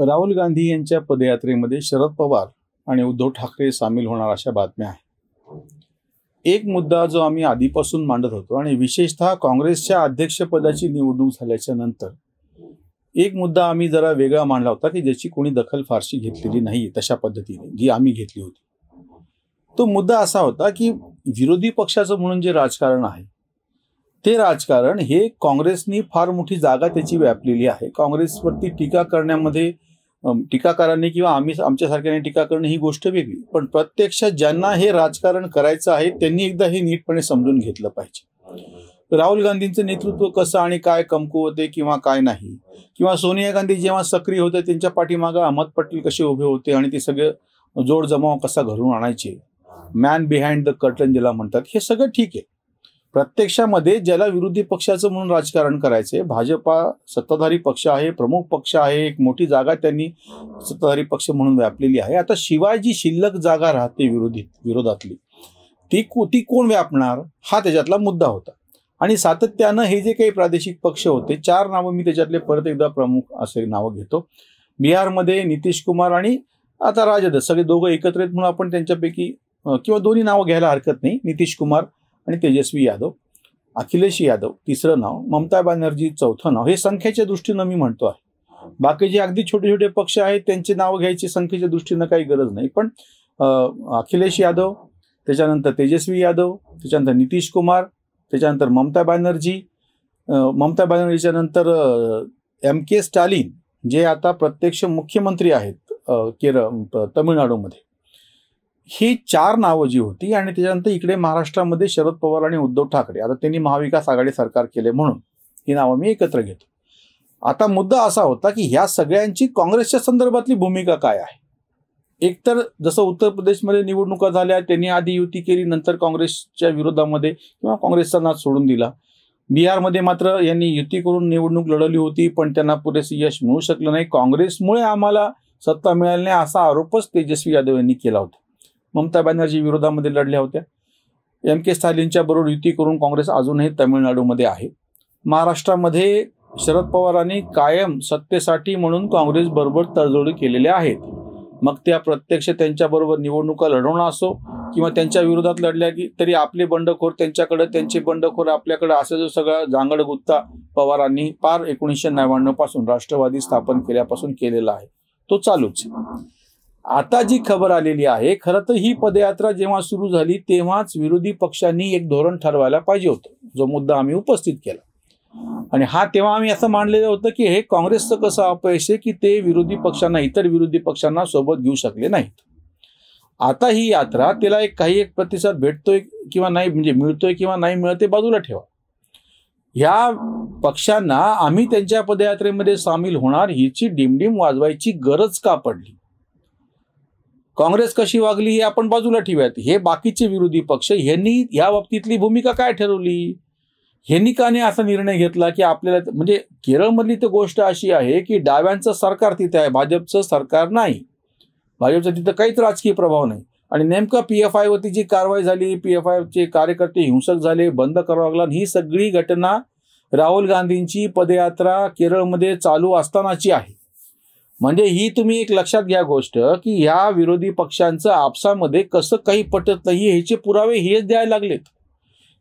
राहुल गांधी यांच्या पदयात्रेमध्ये शरद पवार आणि उद्धव ठाकरे सामील होणार अशा बातम्या आहेत एक मुद्दा जो आम्ही आधीपासून मांडत होतो आणि विशेषतः काँग्रेसच्या अध्यक्षपदाची निवडणूक झाल्याच्या नंतर एक मुद्दा आम्ही जरा वेगळा मांडला होता की ज्याची कोणी दखल फारशी घेतलेली नाही तशा पद्धतीने जी आम्ही घेतली होती तो मुद्दा असा होता की विरोधी पक्षाचं म्हणून जे राजकारण आहे ते राजकारण हे काँग्रेसनी फार मोठी जागा त्याची व्यापलेली आहे काँग्रेसवरती टीका करण्यामध्ये टीकाकारांनी किंवा आम्ही आमच्यासारख्याने टीका करणं ही गोष्ट वेगळी पण प्रत्यक्ष ज्यांना हे राजकारण करायचं आहे त्यांनी एकदा हे नीटपणे समजून घेतलं पाहिजे राहुल गांधींचं नेतृत्व कसं आणि काय कमकुवते किंवा काय नाही किंवा सोनिया गांधी जेव्हा सक्रिय होते त्यांच्या पाठीमागे अहमद पटेल कसे उभे होते आणि ते सगळे जोड जमाव कसा घरून आणायचे मॅन बिहाइंड द कर्टन ज्याला म्हणतात हे सगळं ठीक आहे प्रत्यक्षामध्ये ज्याला विरोधी पक्षाचं म्हणून राजकारण करायचंय भाजपा सत्ताधारी पक्ष आहे प्रमुख पक्ष आहे एक मोठी जागा त्यांनी सत्ताधारी पक्ष म्हणून व्यापलेली आहे आता शिवाय जी शिल्लक जागा राहते विरोधी विरोधातली ती को ती कोण व्यापणार हा त्याच्यातला मुद्दा होता आणि सातत्यानं हे जे काही प्रादेशिक पक्ष होते चार नावं मी त्याच्यातले परत एकदा प्रमुख असे नावं घेतो बिहारमध्ये नितीश कुमार आणि आता राजद सगळे दोघं एकत्रित म्हणून आपण त्यांच्यापैकी किंवा दोन्ही नावं घ्यायला हरकत नाही नितीश कुमार आणि तेजस्वी यादव अखिलेश यादव तिसरं नाव ममता बॅनर्जी चौथं नाव हे संख्येच्या दृष्टीनं मी म्हणतो आहे बाकी जे अगदी छोटे छोटे पक्ष आहेत त्यांची नाव घ्यायची संख्येच्या दृष्टीनं काही गरज नाही पण अखिलेश यादव त्याच्यानंतर तेजस्वी यादव त्याच्यानंतर नितीश कुमार त्याच्यानंतर ममता बॅनर्जी ममता बॅनर्जीच्या नंतर एम के स्टालिन जे आता प्रत्यक्ष मुख्यमंत्री आहेत केरळ तमिळनाडूमध्ये ही चार नावं जी होती आणि त्याच्यानंतर इकडे महाराष्ट्रामध्ये शरद पवार आणि उद्धव ठाकरे आता त्यांनी महाविकास आघाडी सरकार केले म्हणून ही नावं मी एकत्र घेतो आता मुद्दा असा होता की ह्या सगळ्यांची काँग्रेसच्या संदर्भातली भूमिका काय आहे एकतर जसं उत्तर प्रदेशमध्ये निवडणुका झाल्या त्यांनी आधी युती केली नंतर काँग्रेसच्या विरोधामध्ये किंवा काँग्रेसचा नाच सोडून दिला बिहारमध्ये मात्र यांनी युती करून निवडणूक लढवली होती पण त्यांना पुरेसे यश मिळू शकलं नाही काँग्रेसमुळे आम्हाला सत्ता मिळाली नाही असा आरोपच तेजस्वी यादव यांनी केला होता ममता बॅनर्जी विरोधामध्ये लढल्या होत्या एम के स्टालिनच्या बरोबर युती करून काँग्रेस अजूनही तामिळनाडूमध्ये आहे महाराष्ट्रामध्ये शरद पवारांनी कायम सत्तेसाठी म्हणून काँग्रेस बरोबर तडजोडी केलेल्या आहेत मग त्या प्रत्यक्ष त्यांच्याबरोबर निवडणुका लढवणं असो किंवा त्यांच्या विरोधात लढल्या की तरी आपले बंडखोर त्यांच्याकडे त्यांचे बंडखोर आपल्याकडे असा जो सगळा जांगड गुत्ता पवारांनी पार एकोणीसशे नव्याण्णव पासून राष्ट्रवादी स्थापन केल्यापासून केलेला आहे तो चालूच आता जी खबर आलेली आहे खरं तर ही पदयात्रा जेव्हा सुरू झाली तेव्हाच विरोधी पक्षांनी एक धोरण ठरवायला पाहिजे होतं जो मुद्दा आम्ही उपस्थित केला आणि हा तेव्हा आम्ही असं मांडलेलं होतं की हे काँग्रेसचं कसं अपयश आहे की ते विरोधी पक्षांना इतर विरोधी पक्षांना सोबत घेऊ शकले नाहीत आता ही यात्रा तिला एक काही एक प्रतिसाद भेटतोय किंवा नाही म्हणजे मिळतोय किंवा नाही मिळते बाजूला ठेवा ह्या पक्षांना आम्ही त्यांच्या पदयात्रेमध्ये सामील होणार हिची डिमडिम वाजवायची गरज का पडली काँग्रेस कशी वागली हे आपण बाजूला ठेवूयात हे बाकीचे विरोधी पक्ष यांनी या बाबतीतली भूमिका काय ठरवली ह्यांनी का नाही असा निर्णय घेतला की आपल्याला म्हणजे केरळमधली तर गोष्ट अशी आहे की डाव्यांचं सरकार तिथे आहे भाजपचं सरकार नाही भाजपचा तिथं काहीच राजकीय प्रभाव नाही आणि नेमकं पी एफ आयवरती जी कारवाई झाली पी एफ आयचे कार्यकर्ते हिंसक झाले बंद करावं लागला ही सगळी घटना राहुल गांधींची पदयात्रा केरळमध्ये चालू असतानाची आहे म्हणजे ही तुम्ही एक लक्षात घ्या गोष्ट की ह्या विरोधी पक्षांचं आपसामध्ये कसं काही पटत नाही ह्याचे पुरावे हेच द्यायला लागलेत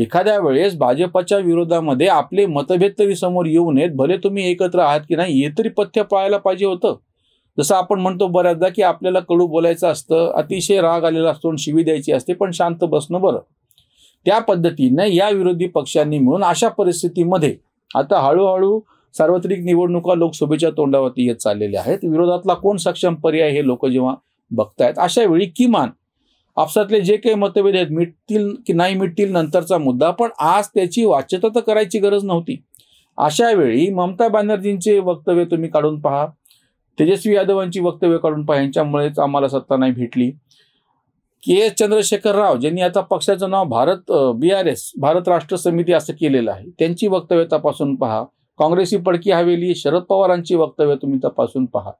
एखाद्या वेळेस भाजपच्या विरोधामध्ये आपले मतभेद तरी समोर येऊ नयेत भले तुम्ही एकत्र आहात की नाही हे तरी पथ्य पाळायला पाहिजे होतं जसं आपण म्हणतो बऱ्याचदा की आपल्याला कडू बोलायचं असतं अतिशय राग आलेला असतो आणि शिवी द्यायची असते पण शांत बसणं बरं त्या पद्धतीने या विरोधी पक्षांनी मिळून अशा परिस्थितीमध्ये आता हळूहळू सार्वत्रिक निवडणुका लोकसभेच्या तोंडावरती येत चाललेल्या आहेत विरोधातला कोण सक्षम पर्याय हे लोक जेव्हा बघतायत अशा वेळी किमान आपसातले जे काही मतभेद आहेत मिटतील की नाही मिटतील नंतरचा मुद्दा पण आज त्याची वाच्यता तर करायची गरज नव्हती अशा वेळी ममता बॅनर्जींचे वक्तव्य तुम्ही काढून पहा तेजस्वी यादवांची वक्तव्य काढून पहा यांच्यामुळेच आम्हाला सत्ता नाही भेटली के एस चंद्रशेखर राव ज्यांनी आता पक्षाचं नाव Bharat B R S Bharat Rashtra Samiti असं केलेलं आहे त्यांची वक्तव्य तपासून पहा काँग्रेसची पडकी हवेली शरद पवारांची वक्तव्य तुम्ही तपासून पहा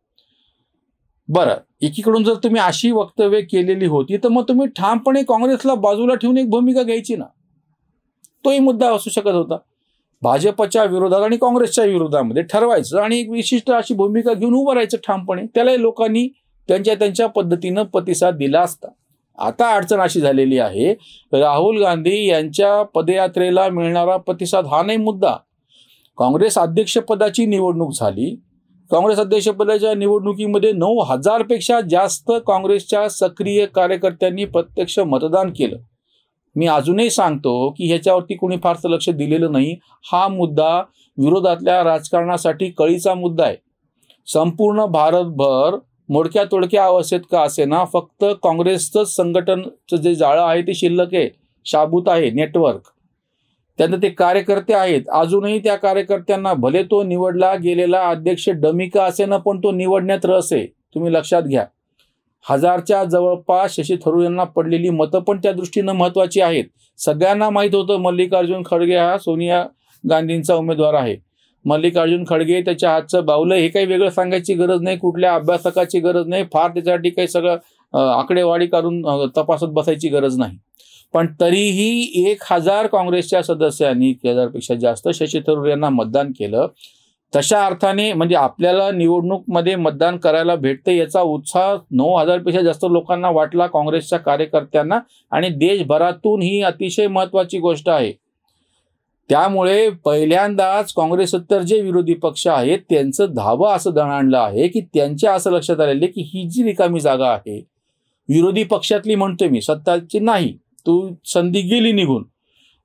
बरं एकीकडून जर तुम्ही अशी वक्तव्य केलेली होती तर मग तुम्ही ठामपणे काँग्रेसला बाजूला ठेवून एक भूमिका घ्यायची ना तोही मुद्दा असू शकत होता भाजपच्या विरोधात आणि काँग्रेसच्या विरोधामध्ये ठरवायचं आणि एक विशिष्ट अशी भूमिका घेऊन उभं राहायचं ठामपणे त्यालाही लोकांनी त्यांच्या त्यांच्या पद्धतीनं प्रतिसाद दिला असता आता अडचण अशी झालेली आहे राहुल गांधी यांच्या पदयात्रेला मिळणारा प्रतिसाद हा नाही मुद्दा काँग्रेस अध्यक्षपदाची निवडणूक झाली काँग्रेस अध्यक्षपदाच्या निवडणुकीमध्ये नऊ हजारपेक्षा जास्त काँग्रेसच्या सक्रिय कार्यकर्त्यांनी प्रत्यक्ष मतदान केलं मी अजूनही सांगतो की ह्याच्यावरती कोणी फारसं लक्ष दिलेलं नाही हा मुद्दा विरोधातल्या राजकारणासाठी कळीचा मुद्दा आहे संपूर्ण भारतभर मोडक्या तोडक्या अवस्थेत का असे ना फक्त काँग्रेसचंच संघटनचं जे जाळं आहे ते शिल्लक आहे शाबूत आहे नेटवर्क त्यांना ते कार्यकर्ते आहेत अजूनही त्या कार्यकर्त्यांना भले तो निवडला गेलेला अध्यक्ष डमिका असे ना पण तो निवडण्यात रस आहे तुम्ही लक्षात घ्या हजारच्या जवळपास शशी थरूर यांना पडलेली मतं पण त्या दृष्टीनं महत्त्वाची आहेत सगळ्यांना माहीत होतं मल्लिकार्जुन खडगे हा सोनिया गांधींचा उमेदवार आहे मल्लिकार्जुन खडगे त्याच्या हातचं बावलं हे काही वेगळं सांगायची गरज नाही कुठल्या अभ्यासकाची गरज नाही फार त्याच्यासाठी काही सगळं आकडेवाडी काढून तपासत बसायची गरज नाही पण तरीही एक हजार काँग्रेसच्या सदस्यांनी एक हजारपेक्षा जास्त शशी थरूर यांना मतदान केलं तशा अर्थाने म्हणजे आपल्याला निवडणूकमध्ये मतदान करायला भेटते याचा उत्साह नऊ हजारपेक्षा जास्त लोकांना वाटला काँग्रेसच्या कार्यकर्त्यांना आणि देशभरातून ही अतिशय महत्त्वाची गोष्ट आहे त्यामुळे पहिल्यांदाच काँग्रेस उत्तर जे विरोधी पक्ष आहेत त्यांचं धावं असं दणाणलं आहे की त्यांच्या असं लक्षात आलेलं की ही जी रिकामी जागा आहे विरोधी पक्षातली म्हणतोय मी सत्ताची नाही तू संधी गेली निघून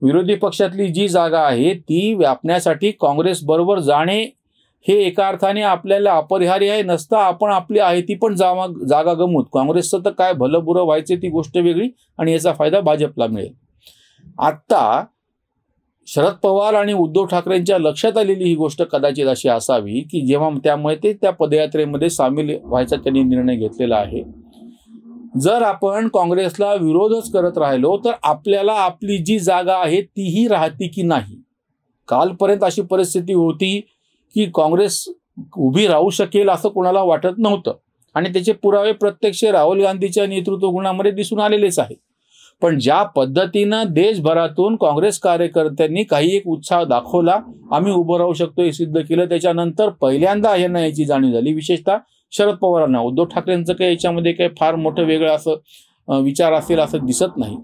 विरोधी पक्षातली जी जागा आहे ती व्यापण्यासाठी काँग्रेस बरोबर जाणे हे एका अर्थाने आपल्याला अपरिहार्य आहे नसता आपण आपली आहे ती पण जावा जागा गमूत काँग्रेसचं तर काय भलं बुरं व्हायचं ती गोष्ट वेगळी आणि याचा फायदा भाजपला मिळेल आत्ता शरद पवार आणि उद्धव ठाकरेंच्या लक्षात आलेली ही गोष्ट कदाचित अशी असावी की जेव्हा त्यामुळे ते त्या पदयात्रेमध्ये सामील व्हायचा त्यांनी निर्णय घेतलेला आहे जर आपण काँग्रेसला विरोधच करत राहिलो तर आपल्याला आपली जी जागा आहे तीही राहती की नाही कालपर्यंत अशी परिस्थिती होती की काँग्रेस उभी राहू शकेल असं कोणाला वाटत नव्हतं आणि त्याचे पुरावे प्रत्यक्ष राहुल गांधीच्या नेतृत्व गुणामध्ये दिसून आलेलेच आहे पण ज्या पद्धतीनं देशभरातून काँग्रेस कार्यकर्त्यांनी काही एक उत्साह दाखवला आम्ही उभं राहू शकतो हे सिद्ध केलं त्याच्यानंतर पहिल्यांदा यांना याची जाणीव झाली विशेषतः शरद पवारांना उद्धव ठाकरेंचं काही याच्यामध्ये काही फार मोठं वेगळं असं विचार असेल असं दिसत नाही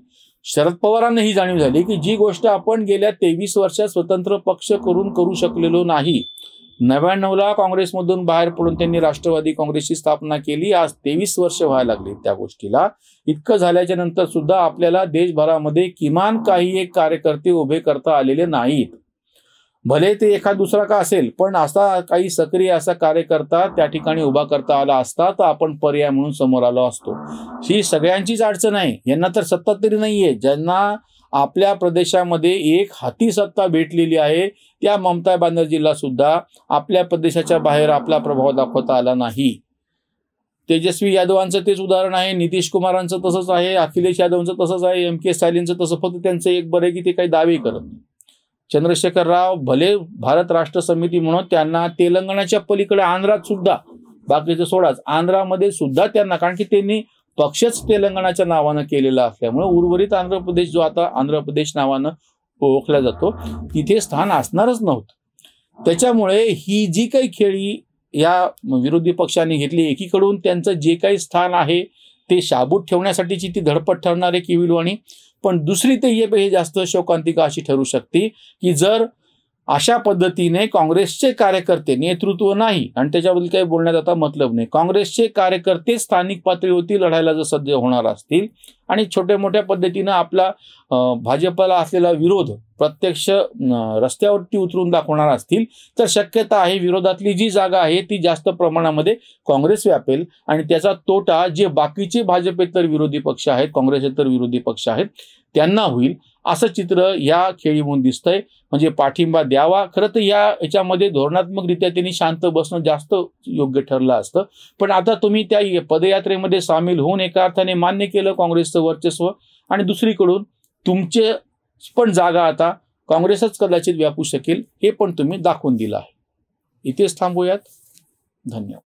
शरद पवारांना ही जाणीव झाली की जी गोष्ट आपण गेल्या तेवीस वर्षात स्वतंत्र पक्ष करून करू शकलेलो नाही नव्याण्णवला काँग्रेसमधून बाहेर पडून त्यांनी राष्ट्रवादी काँग्रेसची स्थापना केली आज तेवीस वर्ष व्हायला लागली त्या गोष्टीला इतकं झाल्याच्या नंतर सुद्धा आपल्याला देशभरामध्ये किमान काही एक कार्यकर्ते उभे करता आलेले नाहीत भले ते एखाद दुसरा का असेल पण असा काही सक्रिय असा कार्यकर्ता त्या ठिकाणी उभा करता आला असता तर आपण पर्याय म्हणून समोर आलो असतो ही सगळ्यांचीच अडचण आहे यांना तर सत्ता तरी नाहीये ज्यांना आपल्या प्रदेशामध्ये एक हाती सत्ता भेटलेली आहे त्या ममता बॅनर्जीला सुद्धा आपल्या प्रदेशाच्या बाहेर आपला प्रभाव दाखवता आला नाही तेजस्वी यादवांचं तेच उदाहरण आहे नितीश कुमारांचं तसंच आहे अखिलेश यादवांचं तसंच आहे एम के स्टॅलिनचं तसं फक्त त्यांचं एक बरं की ते काही दावे करत नाही चंद्रशेखर राव भले भारत राष्ट्र समिती म्हणून त्यांना तेलंगणाच्या पलीकडे आंध्रात सुद्धा बाकीचं सोडाच आंध्रामध्ये सुद्धा त्यांना कारण की त्यांनी पक्षच तेलंगणाच्या नावानं केलेला असल्यामुळे उर्वरित आंध्र प्रदेश जो आता आंध्र प्रदेश नावानं ओळखला जातो तिथे स्थान असणारच नव्हतं त्याच्यामुळे ही जी काही खेळी या विरोधी पक्षांनी घेतली एकीकडून त्यांचं जे काही स्थान आहे ते शाबूत ठेवण्यासाठीची ती धडपड ठरणार आहे किविलवाणी पण दुसरी ते हे जास्त शोकांतिका अशी ठरू शकते की जर अशा पद्धतीने काँग्रेसचे कार्यकर्ते नेतृत्व नाही आणि त्याच्याबद्दल काही बोलण्यात आता मतलब नाही काँग्रेसचे कार्यकर्ते स्थानिक पातळीवरती लढायला जर सध्या होणार असतील आणि छोट्या मोठ्या पद्धतीनं आपला भाजपला असलेला विरोध प्रत्यक्ष रस्त्यावरती उतरून दाखवणार असतील तर शक्यता आहे विरोधातली जी जागा आहे ती जास्त प्रमाणामध्ये काँग्रेस व्यापेल आणि त्याचा तोटा जे बाकीचे भाजपेतर विरोधी पक्ष आहेत काँग्रेसेतर विरोधी पक्ष आहेत त्यांना होईल असं चित्र या खेळीमधून दिसतंय म्हणजे पाठिंबा द्यावा खरं तर या याच्यामध्ये धोरणात्मकरित्या त्यांनी शांत बसणं जास्त योग्य ठरलं असतं पण आता तुम्ही त्या पदयात्रेमध्ये सामील होऊन एका अर्थाने मान्य केलं काँग्रेस काँग्रेसचं वर्चस्व आणि दुसरीकडून तुमचे पण जागा आता काँग्रेसच कदाचित व्यापू शकेल हे पण तुम्ही दाखवून दिलं आहे इथेच थांबूयात धन्यवाद